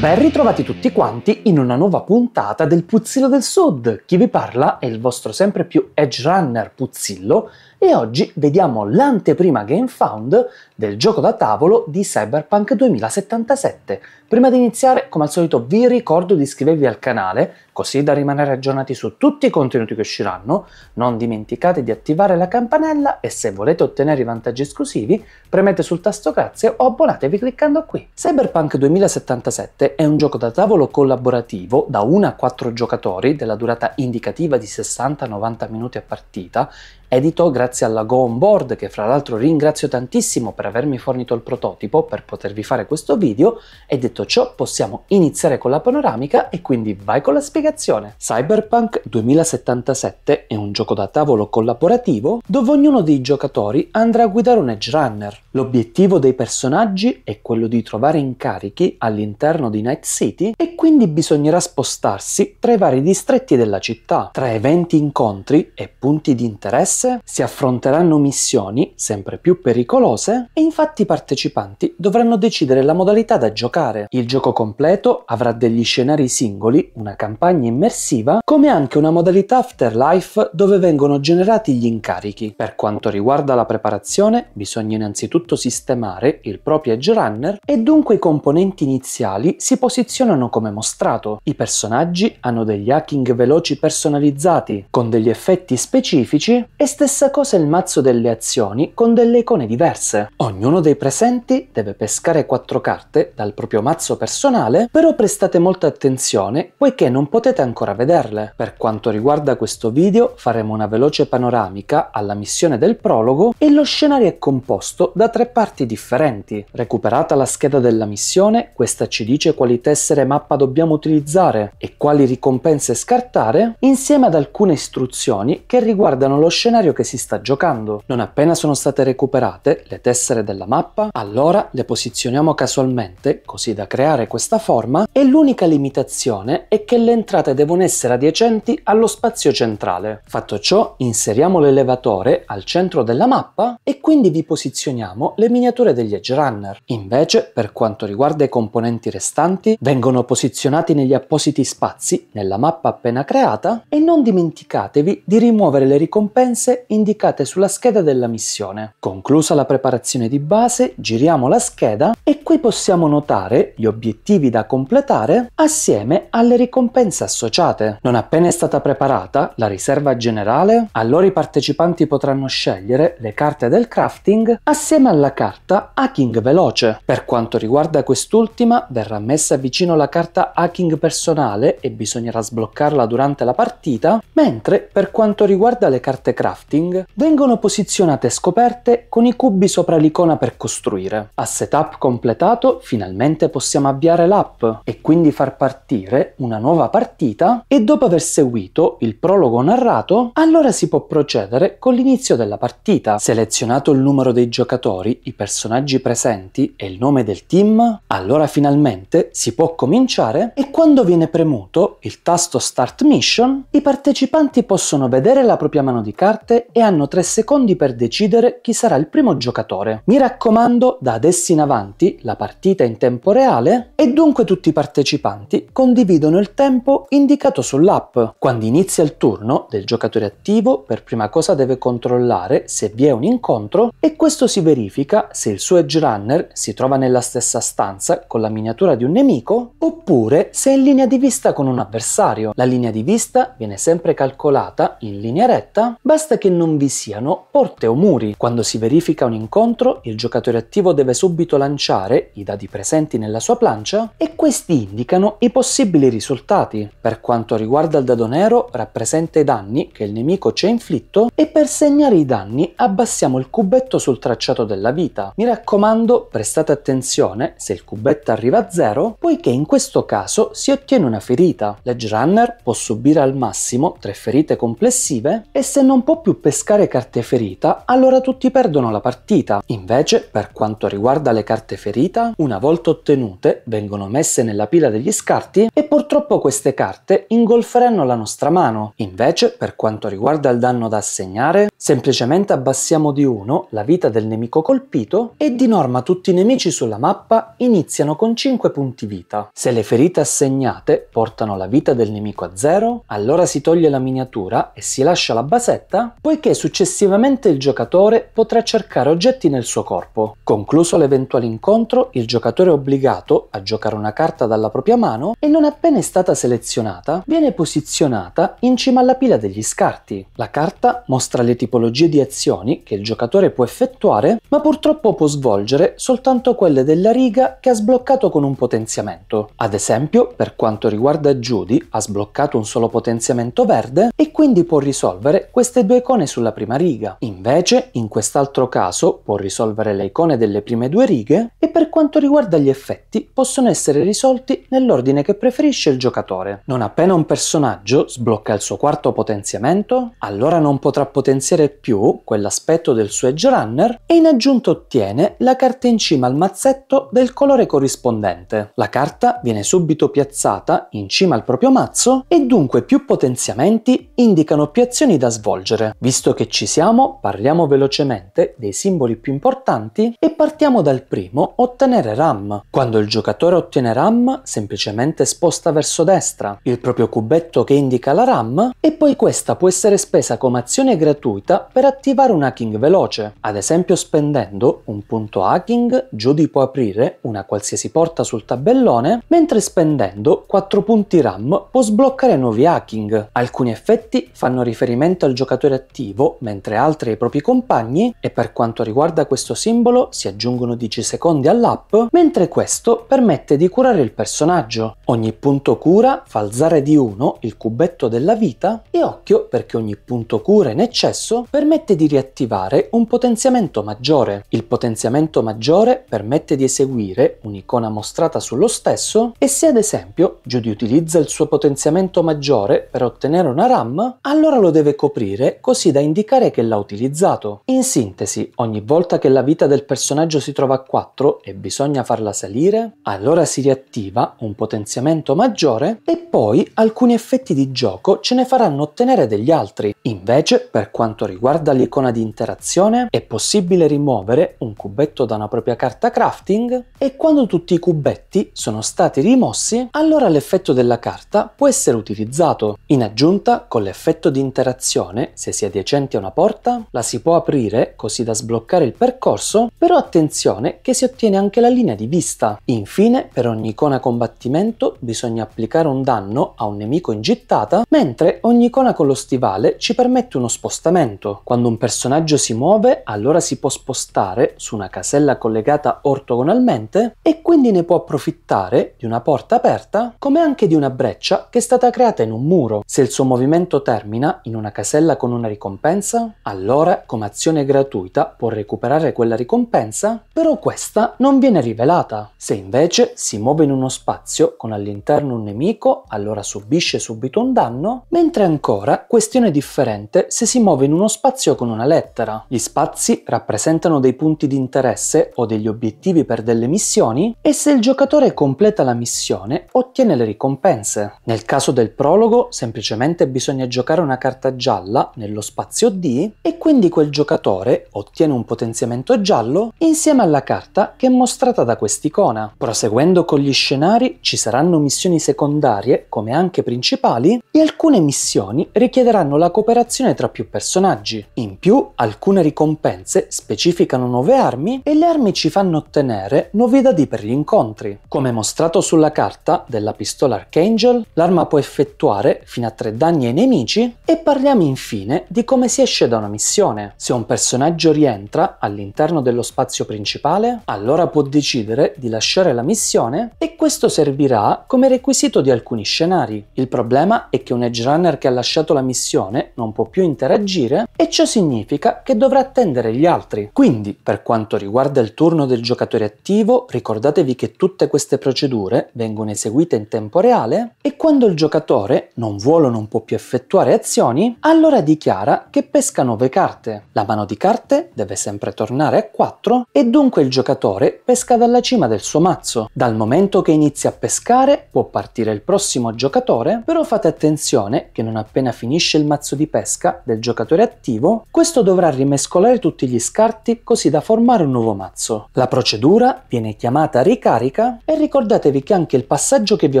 Ben ritrovati tutti quanti in una nuova puntata del Puzzillo del Sud. Chi vi parla è il vostro sempre più edge runner Puzzillo e oggi vediamo l'anteprima Game Found del gioco da tavolo di Cyberpunk 2077. Prima di iniziare, come al solito, vi ricordo di iscrivervi al canale, così da rimanere aggiornati su tutti i contenuti che usciranno. Non dimenticate di attivare la campanella e se volete ottenere i vantaggi esclusivi, premete sul tasto grazie o abbonatevi cliccando qui. Cyberpunk 2077 è un gioco da tavolo collaborativo da 1 a 4 giocatori della durata indicativa di 60-90 minuti a partita, edito grazie alla Go On Board che fra l'altro ringrazio tantissimo per avermi fornito il prototipo per potervi fare questo video e detto ciò possiamo iniziare con la panoramica e quindi vai con la spiegazione. Cyberpunk 2077 è un gioco da tavolo collaborativo dove ognuno dei giocatori andrà a guidare un edge runner. L'obiettivo dei personaggi è quello di trovare incarichi all'interno di Night City e quindi bisognerà spostarsi tra i vari distretti della città. Tra eventi, incontri e punti di interesse si affronteranno missioni sempre più pericolose e infatti i partecipanti dovranno decidere la modalità da giocare. Il gioco completo avrà degli scenari singoli, una campagna immersiva, come anche una modalità afterlife dove vengono generati gli incarichi. Per quanto riguarda la preparazione, bisogna innanzitutto sistemare il proprio edge runner e dunque i componenti iniziali si posizionano come mostrato. I personaggi hanno degli hacking veloci personalizzati, con degli effetti specifici e stessa cosa il mazzo delle azioni con delle icone diverse. Ognuno dei presenti deve pescare quattro carte dal proprio mazzo personale, però prestate molta attenzione poiché non potete ancora vederle. Per quanto riguarda questo video faremo una veloce panoramica alla missione del prologo e lo scenario è composto da tre parti differenti. Recuperata la scheda della missione, questa ci dice quali tessere mappa dobbiamo utilizzare e quali ricompense scartare, insieme ad alcune istruzioni che riguardano lo scenario che si sta giocando. Non appena sono state recuperate, le tessere carattere della mappa, allora le posizioniamo casualmente, così da creare questa forma, e l'unica limitazione è che le entrate devono essere adiacenti allo spazio centrale. Fatto ciò, inseriamo l'elevatore al centro della mappa e quindi vi posizioniamo le miniature degli edge runner. Invece, per quanto riguarda i componenti restanti, vengono posizionati negli appositi spazi nella mappa appena creata e non dimenticatevi di rimuovere le ricompense indicate sulla scheda della missione. Conclusa la preparazione di base, giriamo la scheda e qui possiamo notare gli obiettivi da completare assieme alle ricompense associate. Non appena è stata preparata la riserva generale, allora i partecipanti potranno scegliere le carte del crafting assieme alla carta Hacking Veloce. Per quanto riguarda quest'ultima, verrà messa vicino la carta Hacking Personale e bisognerà sbloccarla durante la partita, mentre per quanto riguarda le carte crafting, vengono posizionate scoperte con i cubi sopra lì l'icona per costruire. A setup completato finalmente possiamo avviare l'app e quindi far partire una nuova partita e dopo aver seguito il prologo narrato allora si può procedere con l'inizio della partita. Selezionato il numero dei giocatori, i personaggi presenti e il nome del team, allora finalmente si può cominciare e quando viene premuto il tasto Start Mission i partecipanti possono vedere la propria mano di carte e hanno 3 secondi per decidere chi sarà il primo giocatore. Mi raccomando, da adesso in avanti la partita è in tempo reale e dunque tutti i partecipanti condividono il tempo indicato sull'app. Quando inizia il turno del giocatore attivo, per prima cosa deve controllare se vi è un incontro e questo si verifica se il suo edge runner si trova nella stessa stanza con la miniatura di un nemico oppure se è in linea di vista con un avversario. La linea di vista viene sempre calcolata in linea retta, basta che non vi siano porte o muri. Quando si verifica un incontro dentro, il giocatore attivo deve subito lanciare i dadi presenti nella sua plancia e questi indicano i possibili risultati. Per quanto riguarda il dado nero, rappresenta i danni che il nemico ci ha inflitto e per segnare i danni abbassiamo il cubetto sul tracciato della vita. Mi raccomando, prestate attenzione se il cubetto arriva a 0, poiché in questo caso si ottiene una ferita. Ledge Runner può subire al massimo 3 ferite complessive e se non può più pescare carte ferita, allora tutti perdono la partita. In Invece, per quanto riguarda le carte ferita, una volta ottenute vengono messe nella pila degli scarti e purtroppo queste carte ingolferanno la nostra mano. Invece, per quanto riguarda il danno da assegnare, semplicemente abbassiamo di 1 la vita del nemico colpito e di norma tutti i nemici sulla mappa iniziano con 5 punti vita. Se le ferite assegnate portano la vita del nemico a 0, allora si toglie la miniatura e si lascia la basetta, poiché successivamente il giocatore potrà cercare oggetti nel suo corpo. Concluso l'eventuale incontro, il giocatore è obbligato a giocare una carta dalla propria mano e non appena è stata selezionata, viene posizionata in cima alla pila degli scarti. La carta mostra le tipologie di azioni che il giocatore può effettuare, ma purtroppo può svolgere soltanto quelle della riga che ha sbloccato con un potenziamento. Ad esempio, per quanto riguarda Judy, ha sbloccato un solo potenziamento verde e quindi può risolvere queste due icone sulla prima riga. Invece, in quest'altro caso, può risolvere risolvere le icone delle prime due righe e per quanto riguarda gli effetti possono essere risolti nell'ordine che preferisce il giocatore. Non appena un personaggio sblocca il suo quarto potenziamento, allora non potrà potenziare più quell'aspetto del suo edge runner e in aggiunta ottiene la carta in cima al mazzetto del colore corrispondente. La carta viene subito piazzata in cima al proprio mazzo e dunque più potenziamenti indicano più azioni da svolgere. Visto che ci siamo, parliamo velocemente dei simboli più importanti importanti e partiamo dal primo, ottenere RAM. Quando il giocatore ottiene RAM, semplicemente sposta verso destra il proprio cubetto che indica la RAM e poi questa può essere spesa come azione gratuita per attivare un hacking veloce. Ad esempio spendendo un punto hacking, Judy può aprire una qualsiasi porta sul tabellone, mentre spendendo 4 punti RAM può sbloccare nuovi hacking. Alcuni effetti fanno riferimento al giocatore attivo, mentre altri ai propri compagni e per quanto riguarda questo questo simbolo si aggiungono 10 secondi all'app, mentre questo permette di curare il personaggio. Ogni punto cura fa alzare di 1 il cubetto della vita e occhio perché ogni punto cura in eccesso permette di riattivare un potenziamento maggiore. Il potenziamento maggiore permette di eseguire un'icona mostrata sullo stesso e se ad esempio Judy utilizza il suo potenziamento maggiore per ottenere una RAM, allora lo deve coprire così da indicare che l'ha utilizzato. In sintesi, ogni volta che la vita del personaggio si trova a 4 e bisogna farla salire, allora si riattiva un potenziamento maggiore e poi alcuni effetti di gioco ce ne faranno ottenere degli altri. Invece, per quanto riguarda l'icona di interazione, è possibile rimuovere un cubetto da una propria carta crafting e quando tutti i cubetti sono stati rimossi, allora l'effetto della carta può essere utilizzato. In aggiunta, con l'effetto di interazione, se si è adiacenti a una porta, la si può aprire così da sbloccare il personaggio percorso, però attenzione che si ottiene anche la linea di vista. Infine, per ogni icona combattimento bisogna applicare un danno a un nemico in gittata, mentre ogni icona con lo stivale ci permette uno spostamento. Quando un personaggio si muove, allora si può spostare su una casella collegata ortogonalmente e quindi ne può approfittare di una porta aperta come anche di una breccia che è stata creata in un muro. Se il suo movimento termina in una casella con una ricompensa, allora come azione gratuita può recuperare sperare quella ricompensa, però questa non viene rivelata. Se invece si muove in uno spazio con all'interno un nemico, allora subisce subito un danno, mentre ancora questione differente se si muove in uno spazio con una lettera. Gli spazi rappresentano dei punti di interesse o degli obiettivi per delle missioni e se il giocatore completa la missione ottiene le ricompense. Nel caso del prologo semplicemente bisogna giocare una carta gialla nello spazio D e quindi quel giocatore ottiene un potenziamento pavimento giallo insieme alla carta che è mostrata da quest'icona. Proseguendo con gli scenari ci saranno missioni secondarie come anche principali e alcune missioni richiederanno la cooperazione tra più personaggi. In più alcune ricompense specificano nuove armi e le armi ci fanno ottenere nuovi dadi per gli incontri. Come mostrato sulla carta della pistola Archangel, l'arma può effettuare fino a tre danni ai nemici e parliamo infine di come si esce da una missione. Se un personaggio rientra al all'interno dello spazio principale, allora può decidere di lasciare la missione e questo servirà come requisito di alcuni scenari. Il problema è che un edge runner che ha lasciato la missione non può più interagire e ciò significa che dovrà attendere gli altri. Quindi, per quanto riguarda il turno del giocatore attivo, ricordatevi che tutte queste procedure vengono eseguite in tempo reale e quando il giocatore non vuole o non può più effettuare azioni, allora dichiara che pesca 9 carte. La mano di carte deve sempre tornare tornare a 4 e dunque il giocatore pesca dalla cima del suo mazzo. Dal momento che inizia a pescare può partire il prossimo giocatore, però fate attenzione che non appena finisce il mazzo di pesca del giocatore attivo, questo dovrà rimescolare tutti gli scarti così da formare un nuovo mazzo. La procedura viene chiamata ricarica e ricordatevi che anche il passaggio che vi ho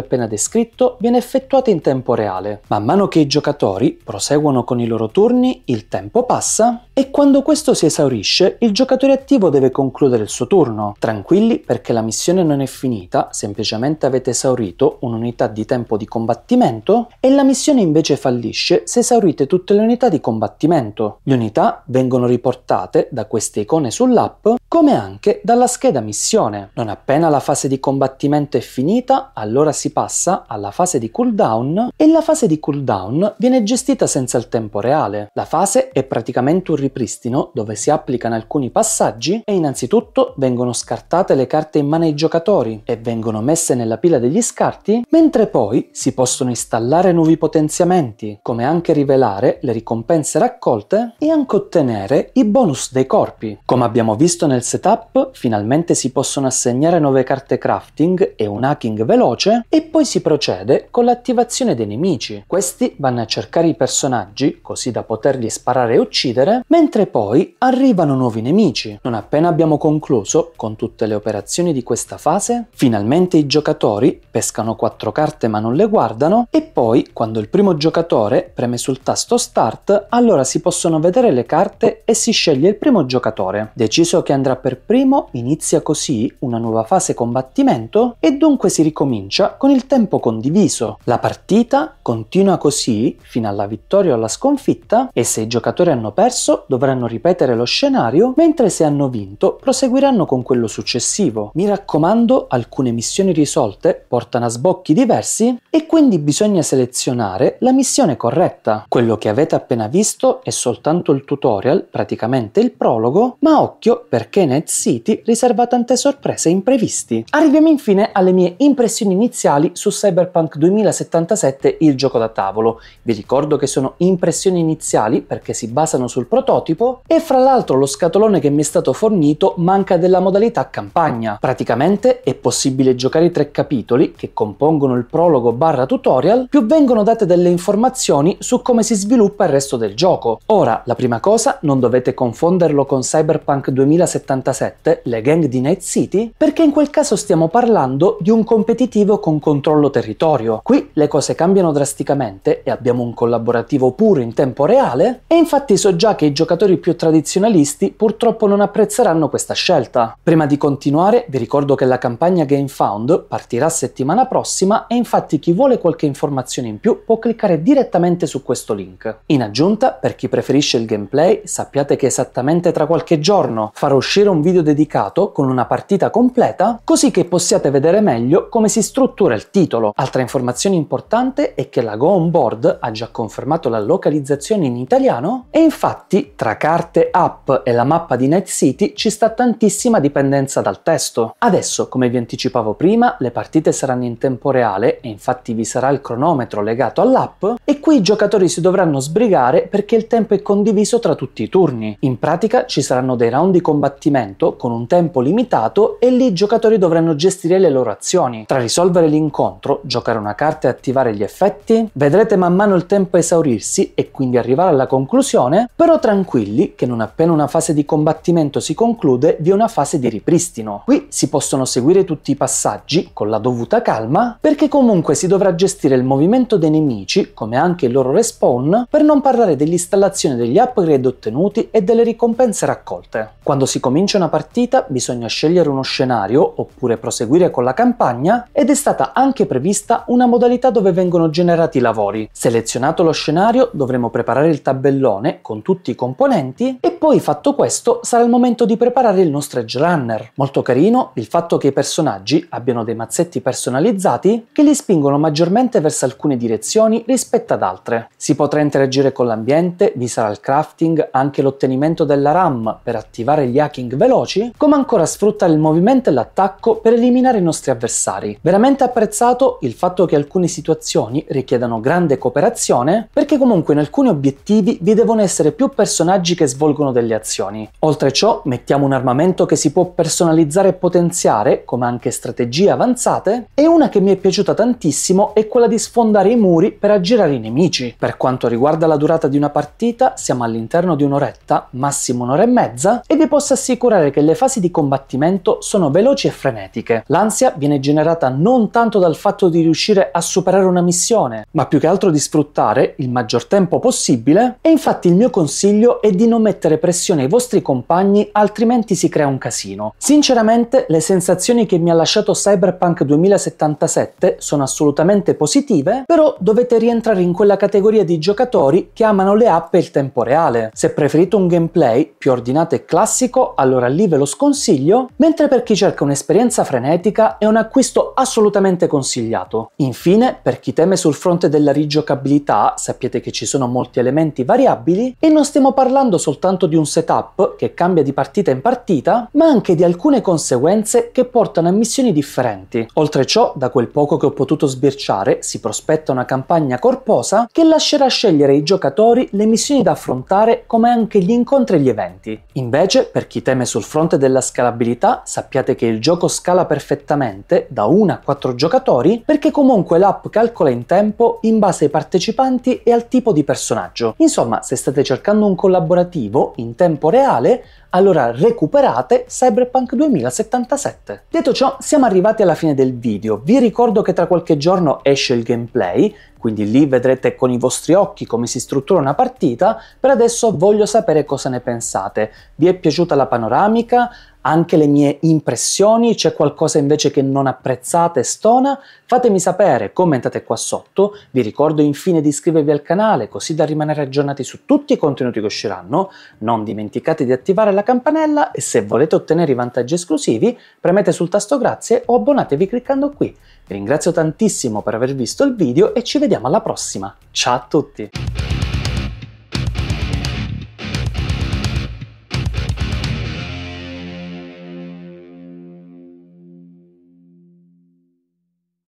appena descritto viene effettuato in tempo reale. Man mano che i giocatori proseguono con i loro turni, il tempo passa e quando questo si esaurisce il giocatore attivo deve concludere il suo turno. Tranquilli perché la missione non è finita, semplicemente avete esaurito un'unità di tempo di combattimento e la missione invece fallisce se esaurite tutte le unità di combattimento. Le unità vengono riportate da queste icone sull'app come anche dalla scheda missione. Non appena la fase di combattimento è finita, allora si passa alla fase di cooldown e la fase di cooldown viene gestita senza il tempo reale. La fase è praticamente un ripristino dove si applicano alcuni alcuni passaggi e innanzitutto vengono scartate le carte in mano ai giocatori e vengono messe nella pila degli scarti, mentre poi si possono installare nuovi potenziamenti, come anche rivelare le ricompense raccolte e anche ottenere i bonus dei corpi. Come abbiamo visto nel setup, finalmente si possono assegnare nuove carte crafting e un hacking veloce e poi si procede con l'attivazione dei nemici. Questi vanno a cercare i personaggi così da poterli sparare e uccidere, mentre poi arrivano nuovi nemici nemici. Non appena abbiamo concluso con tutte le operazioni di questa fase, finalmente i giocatori pescano quattro carte ma non le guardano e poi quando il primo giocatore preme sul tasto Start, allora si possono vedere le carte e si sceglie il primo giocatore. Deciso che andrà per primo, inizia così una nuova fase combattimento e dunque si ricomincia con il tempo condiviso. La partita continua così fino alla vittoria o alla sconfitta e se i giocatori hanno perso dovranno ripetere lo scenario mentre se hanno vinto proseguiranno con quello successivo. Mi raccomando, alcune missioni risolte portano a sbocchi diversi e quindi bisogna selezionare la missione corretta. Quello che avete appena visto è soltanto il tutorial, praticamente il prologo, ma occhio perché Net City riserva tante sorprese imprevisti. Arriviamo infine alle mie impressioni iniziali su Cyberpunk 2077 il gioco da tavolo. Vi ricordo che sono impressioni iniziali perché si basano sul prototipo e fra l'altro lo scatolone cartellone che mi è stato fornito manca della modalità campagna. Praticamente è possibile giocare i tre capitoli che compongono il prologo barra tutorial, più vengono date delle informazioni su come si sviluppa il resto del gioco. Ora, la prima cosa, non dovete confonderlo con Cyberpunk 2077, le gang di Night City, perché in quel caso stiamo parlando di un competitivo con controllo territorio. Qui le cose cambiano drasticamente e abbiamo un collaborativo puro in tempo reale, e infatti so già che i giocatori più tradizionalisti purtroppo purtroppo non apprezzeranno questa scelta. Prima di continuare vi ricordo che la campagna GameFound partirà settimana prossima e infatti chi vuole qualche informazione in più può cliccare direttamente su questo link. In aggiunta, per chi preferisce il gameplay, sappiate che esattamente tra qualche giorno farò uscire un video dedicato con una partita completa così che possiate vedere meglio come si struttura il titolo. Altra informazione importante è che la Go On Board ha già confermato la localizzazione in italiano e infatti tra carte, app e la mappa mappa di Night City ci sta tantissima dipendenza dal testo. Adesso, come vi anticipavo prima, le partite saranno in tempo reale e infatti vi sarà il cronometro legato all'app e qui i giocatori si dovranno sbrigare perché il tempo è condiviso tra tutti i turni. In pratica ci saranno dei round di combattimento con un tempo limitato e lì i giocatori dovranno gestire le loro azioni. Tra risolvere l'incontro, giocare una carta e attivare gli effetti, vedrete man mano il tempo esaurirsi e quindi arrivare alla conclusione, però tranquilli che non appena una fase di combattimento combattimento si conclude vi è una fase di ripristino. Qui si possono seguire tutti i passaggi con la dovuta calma perché comunque si dovrà gestire il movimento dei nemici come anche il loro respawn per non parlare dell'installazione degli upgrade ottenuti e delle ricompense raccolte. Quando si comincia una partita bisogna scegliere uno scenario oppure proseguire con la campagna ed è stata anche prevista una modalità dove vengono generati i lavori. Selezionato lo scenario dovremo preparare il tabellone con tutti i componenti e poi fatto questo questo sarà il momento di preparare il nostro edge runner. Molto carino il fatto che i personaggi abbiano dei mazzetti personalizzati che li spingono maggiormente verso alcune direzioni rispetto ad altre. Si potrà interagire con l'ambiente, vi sarà il crafting, anche l'ottenimento della RAM per attivare gli hacking veloci, come ancora sfruttare il movimento e l'attacco per eliminare i nostri avversari. Veramente apprezzato il fatto che alcune situazioni richiedano grande cooperazione perché comunque in alcuni obiettivi vi devono essere più personaggi che svolgono delle azioni. Oltre ciò, mettiamo un armamento che si può personalizzare e potenziare, come anche strategie avanzate, e una che mi è piaciuta tantissimo è quella di sfondare i muri per aggirare i nemici. Per quanto riguarda la durata di una partita, siamo all'interno di un'oretta, massimo un'ora e mezza, e vi posso assicurare che le fasi di combattimento sono veloci e frenetiche. L'ansia viene generata non tanto dal fatto di riuscire a superare una missione, ma più che altro di sfruttare il maggior tempo possibile, e infatti il mio consiglio è di non mettere pressione ai vostri compagni, altrimenti si crea un casino. Sinceramente, le sensazioni che mi ha lasciato Cyberpunk 2077 sono assolutamente positive, però dovete rientrare in quella categoria di giocatori che amano le app e il tempo reale. Se preferite un gameplay più ordinato e classico, allora lì ve lo sconsiglio, mentre per chi cerca un'esperienza frenetica è un acquisto assolutamente consigliato. Infine, per chi teme sul fronte della rigiocabilità, sappiate che ci sono molti elementi variabili e non stiamo parlando soltanto di un setup, che cambia di partita in partita, ma anche di alcune conseguenze che portano a missioni differenti. Oltre ciò, da quel poco che ho potuto sbirciare, si prospetta una campagna corposa che lascerà scegliere ai giocatori le missioni da affrontare come anche gli incontri e gli eventi. Invece, per chi teme sul fronte della scalabilità, sappiate che il gioco scala perfettamente da 1 a 4 giocatori perché comunque l'app calcola in tempo in base ai partecipanti e al tipo di personaggio. Insomma, se state cercando un collaborativo in tempo reale, လည်း Allora recuperate Cyberpunk 2077. Detto ciò, siamo arrivati alla fine del video. Vi ricordo che tra qualche giorno esce il gameplay, quindi lì vedrete con i vostri occhi come si struttura una partita. Per adesso voglio sapere cosa ne pensate. Vi è piaciuta la panoramica? Anche le mie impressioni? C'è qualcosa invece che non apprezzate, stona? Fatemi sapere, commentate qua sotto. Vi ricordo infine di iscrivervi al canale così da rimanere aggiornati su tutti i contenuti che usciranno. Non dimenticate di attivare la alla campanella e se volete ottenere i vantaggi esclusivi premete sul tasto grazie o abbonatevi cliccando qui. Vi ringrazio tantissimo per aver visto il video e ci vediamo alla prossima. Ciao a tutti!